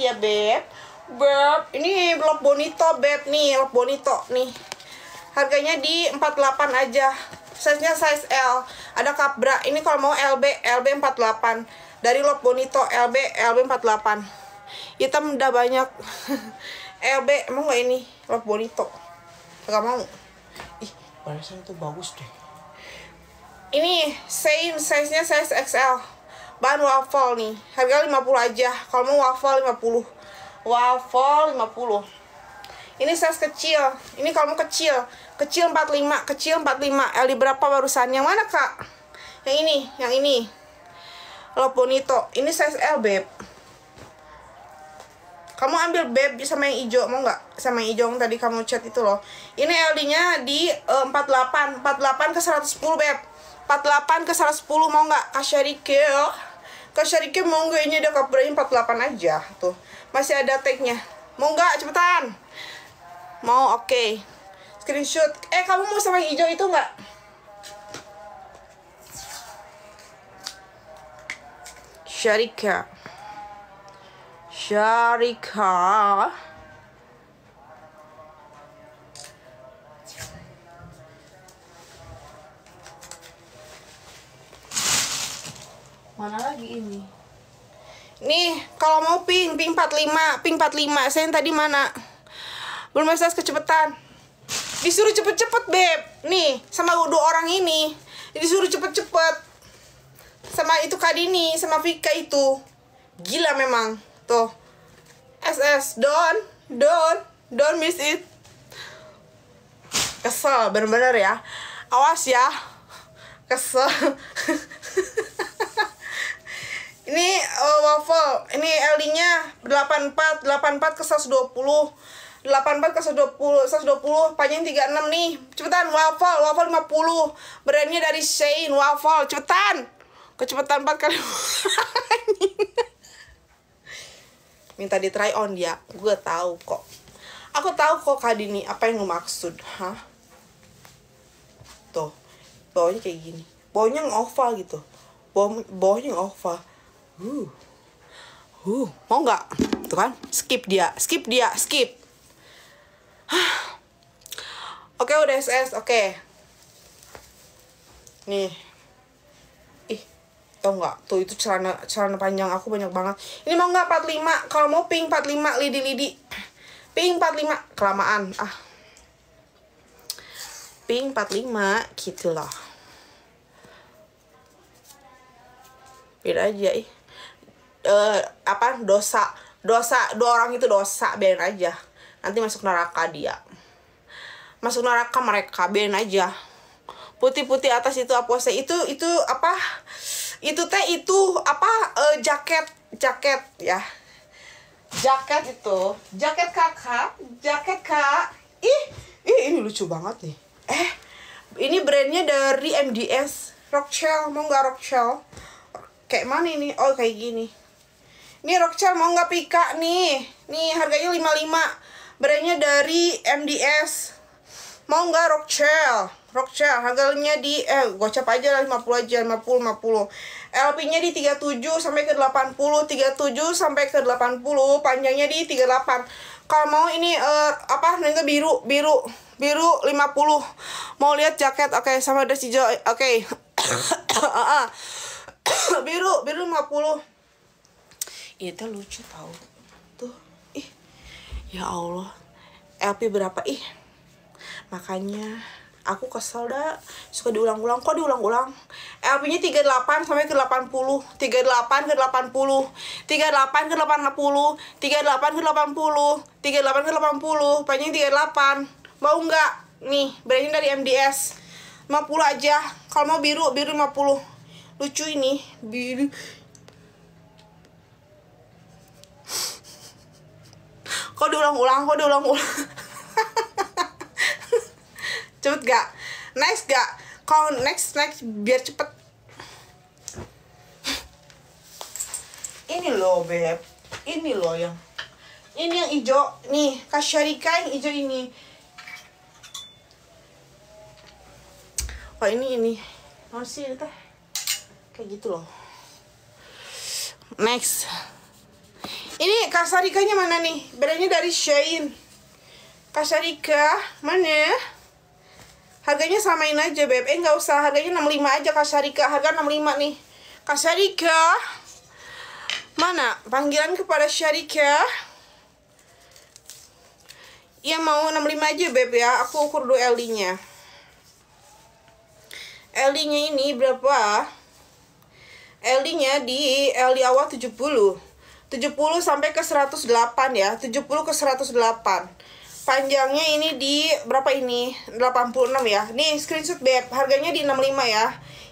ya Beb Beb ini lop bonito Beb nih lop bonito nih harganya di 48 aja size nya size L ada Capra ini kalau mau LB LB 48 dari lok bonito LB LB 48 hitam udah banyak LB emang gak ini lok bonito gak mau ih barisan itu bagus deh ini same size nya size XL bahan waffle nih harga 50 aja kalau mau waffle 50 waffle 50 ini size kecil ini kalau mau kecil kecil 45 kecil 45 Eli berapa barusan yang mana kak yang ini yang ini lo bonito ini size L babe kamu ambil beb sama yang hijau mau nggak sama yang hijau yang tadi kamu chat itu loh ini LD nya di uh, 48 48 ke 110 beb 48 ke 110 mau nggak Kasih ya Kasyarike mau nggak ini ada kabarnya 48 aja tuh. Masih ada tagnya Mau nggak cepetan? Mau oke. Okay. Screenshot. Eh kamu mau sama hijau itu nggak? Syarika. Syarika. mana lagi ini nih kalau mau pink pink 45 pink 45 saya yang tadi mana belum bisa kecepatan disuruh cepet-cepet beb nih sama dua orang ini disuruh cepet-cepet sama itu Kadini sama Vika itu gila memang tuh SS don don don miss it kesel bener-bener ya awas ya kesel Ini uh, waffle, ini LD-nya 84, 84 ke 120. 84 ke 120, 120 panjang 36 nih. Cepetan waffle, waffle 50. Brandnya dari Shane Waffle. Cepetan. Kecepatan 4 kali. Minta di try on dia ya. Gue tahu kok. Aku tahu kok Kadini apa yang lu maksud. Hah? Tuh. Bawahnya kayak gini. Bawahnya oval gitu bawah bawahnya oval Uh. Uh, mau nggak? Tuh kan, skip dia, skip dia, skip. oke, okay, udah SS, oke. Okay. Nih. Ih, tau nggak? Tuh itu celana celana panjang aku banyak banget. Ini mau nggak 45? Kalau mau pink 45 lidi-lidi. Pink 45 kelamaan. Ah. Pink 45 gitu loh. Beda aja ih. Eh uh, apa dosa dosa dua orang itu dosa biarin aja nanti masuk neraka dia masuk neraka mereka biarin aja putih-putih atas itu apa sih itu itu apa itu teh itu apa uh, jaket jaket ya jaket itu jaket kakak jaket kak ih ih ini lucu banget nih eh ini brandnya dari MDS Rockshell mau nggak Rockshell kayak mana ini oh kayak gini Nih Rockchar mau nggak Pika nih? Nih harganya 55. Brandnya dari MDS. Mau nggak Rockchar? Rockchar harganya di eh gocap aja lah 50 aja 50 50. LP-nya di 37 sampai ke 80, 37 sampai ke 80, panjangnya di 38. Kalau mau ini uh, apa nengke biru biru biru 50. Mau lihat jaket. Oke, okay, sama dress hijau. Oke. Okay. biru biru 50 Iya, itu lucu tau tuh ih ya Allah LP eh, berapa ih makanya aku kesel dah suka diulang-ulang kok diulang-ulang LP nya 38 sampai ke 80 38 ke 80 38 ke 80 38 ke 80 38 ke 80 panjang 38 mau nggak nih brandnya dari MDS 50 aja kalau mau biru biru 50 lucu ini biru kok diulang-ulang kok diulang-ulang cepet gak next gak kau next next biar cepet ini loh beb ini loh yang ini yang hijau nih kasyarika yang hijau ini oh ini ini masih teh kayak gitu loh next ini kasarikanya mana nih? Brandnya dari Shein. Kasarika mana? Harganya samain aja Beb. Eh nggak usah, harganya 65 aja Kasarika. Harga 65 nih. Kasarika. Mana? Panggilan kepada Syarika. Iya mau 65 aja Beb ya. Aku ukur dulu LD-nya. LD-nya ini berapa? LD-nya di LD awal 70. 70 sampai ke 108 ya 70 ke 108 panjangnya ini di berapa ini 86 ya nih screenshot beb harganya di 65 ya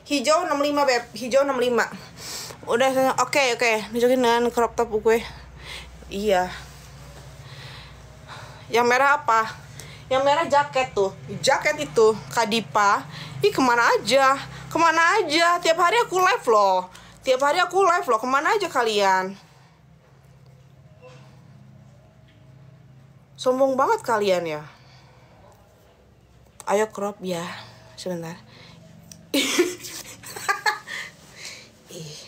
hijau 65 beb hijau 65 udah oke okay, oke okay. masukin dengan crop top gue iya yang merah apa yang merah jaket tuh jaket itu kadipa ih kemana aja kemana aja tiap hari aku live loh tiap hari aku live loh kemana aja kalian Sombong banget kalian ya. Ayo crop ya. Sebentar. Ih.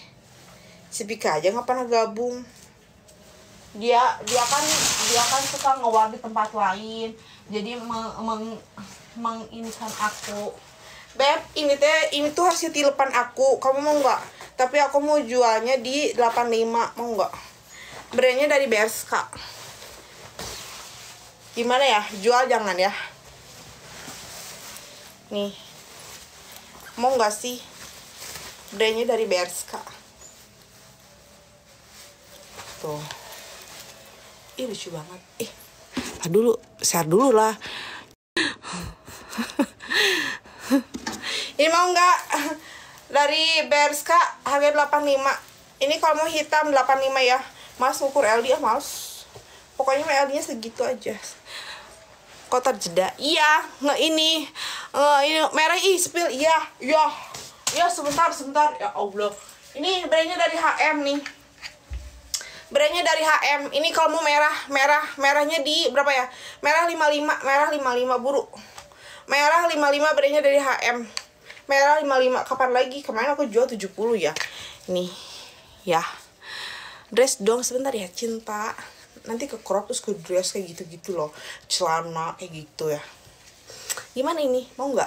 Sepika aja nggak pernah gabung. Dia dia kan dia kan suka ngewar di tempat lain. Jadi meng, meng meng aku Beb, ini teh ini tuh hasil tilepan aku. Kamu mau nggak? Tapi aku mau jualnya di 85, mau nggak? Brandnya dari Kak gimana ya jual jangan ya nih mau nggak sih brandnya dari Berska tuh ih lucu banget ih eh, dulu share dulu lah ini mau nggak dari Berska harga 85 ini kalau mau hitam 85 ya mas ukur LD ya mas pokoknya LD nya segitu aja kotor jeda iya nge ini nge ini merah ih spill iya iya iya sebentar sebentar ya allah ini brandnya dari HM nih brandnya dari HM ini kalau mau merah merah merahnya di berapa ya merah 55 merah 55 buruk. merah 55 brandnya dari HM merah 55 kapan lagi kemarin aku jual 70 ya nih ya dress dong sebentar ya cinta nanti ke crop terus ke dress kayak gitu-gitu loh celana kayak gitu ya gimana ini mau nggak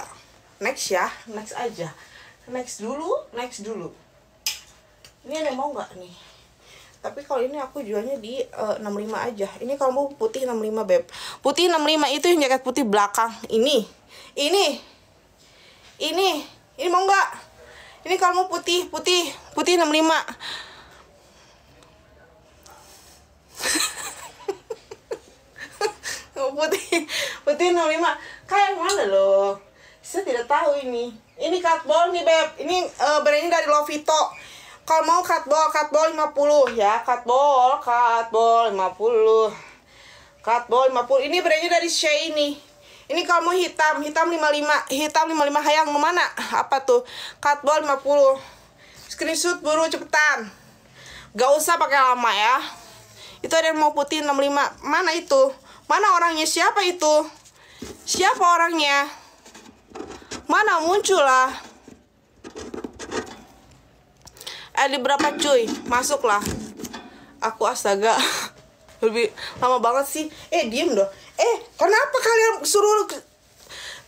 next ya next aja next dulu next dulu ini ada mau nggak nih tapi kalau ini aku jualnya di eh, uh, 65 aja ini kalau mau putih 65 beb putih 65 itu yang jaket putih belakang ini ini ini ini mau nggak ini kalau mau putih putih putih 65 putih putih 05 kak yang mana loh saya tidak tahu ini ini cutball nih beb ini uh, brandnya dari Lovito kalau mau cutball cutball 50 ya cutball cutball 50 cutball 50 ini brandnya dari Shea ini ini kalau mau hitam hitam 55 hitam 55 hayang mana apa tuh cutball 50 screenshot buru cepetan gak usah pakai lama ya itu ada yang mau putih 65 mana itu Mana orangnya? Siapa itu? Siapa orangnya? Mana muncul muncullah? Ada eh, berapa cuy? Masuklah. Aku astaga. Lebih lama banget sih. Eh, diem dong. Eh, kenapa kalian suruh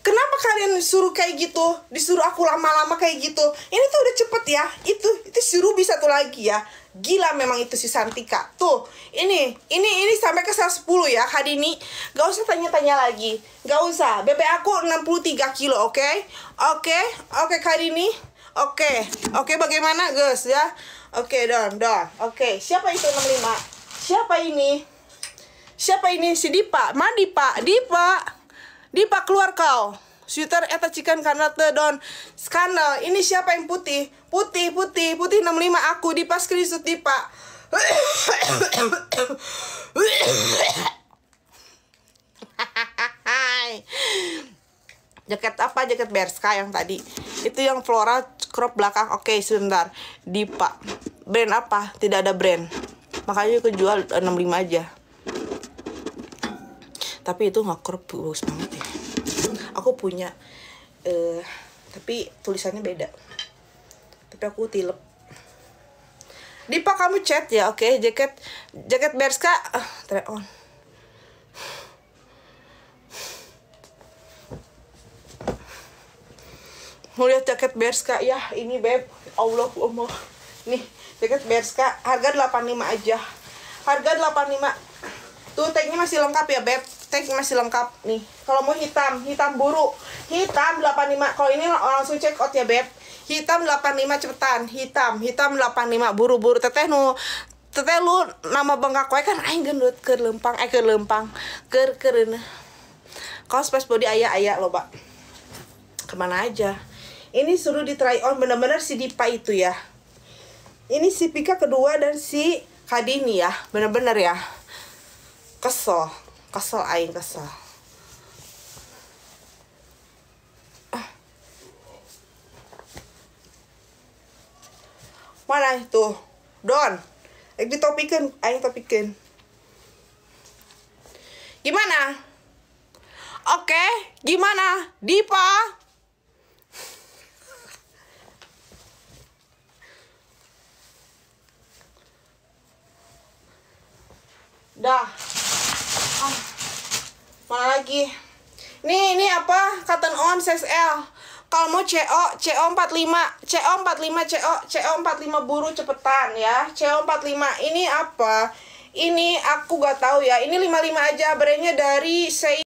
Kenapa kalian suruh kayak gitu? Disuruh aku lama-lama kayak gitu. Ini tuh udah cepet ya. Itu itu si Ruby satu lagi ya gila memang itu si Santika tuh ini ini ini sampai ke 110 ya hari ini gak usah tanya-tanya lagi gak usah bebek aku 63 kilo oke okay? oke okay? oke okay, hari ini oke okay. oke okay, bagaimana guys ya oke okay, don don oke okay. siapa itu 65 siapa ini siapa ini si Dipa mandi pak Dipa Dipa keluar kau Sweater eta cikan karena don Skandal Ini siapa yang putih? Putih, putih, putih 65 aku di pas krisut di pak jaket apa jaket Berska yang tadi itu yang floral crop belakang oke okay, sebentar di pak brand apa tidak ada brand makanya aku jual 65 aja tapi itu nggak crop bagus banget aku punya uh, tapi tulisannya beda tapi aku tilep Dipa kamu chat ya oke okay. jaket jaket Berska uh, try on mau lihat jaket Berska ya ini beb Allah Allah nih jaket Berska harga 85 aja harga 85 tuh tagnya masih lengkap ya beb cek masih lengkap nih kalau mau hitam hitam buru hitam 85 kalau ini langsung check out ya beb hitam 85 cepetan hitam hitam 85 buru-buru teteh nu teteh lu nama bengkak kue kan aing gendut ke lempang eh ke lempang ke keren kalau space body ayah ayah lo pak kemana aja ini suruh di try on bener-bener si Dipa itu ya ini si Pika kedua dan si Kadini ya bener-bener ya kesel kesel aing kesel mana itu don aing ditopikan aing topikan gimana oke gimana dipa dah on ah. mana lagi ini ini apa cotton on size L kalau mau CO CO 45 CO 45 CO CO 45 buru cepetan ya CO 45 ini apa ini aku gak tahu ya ini 55 aja brandnya dari Sei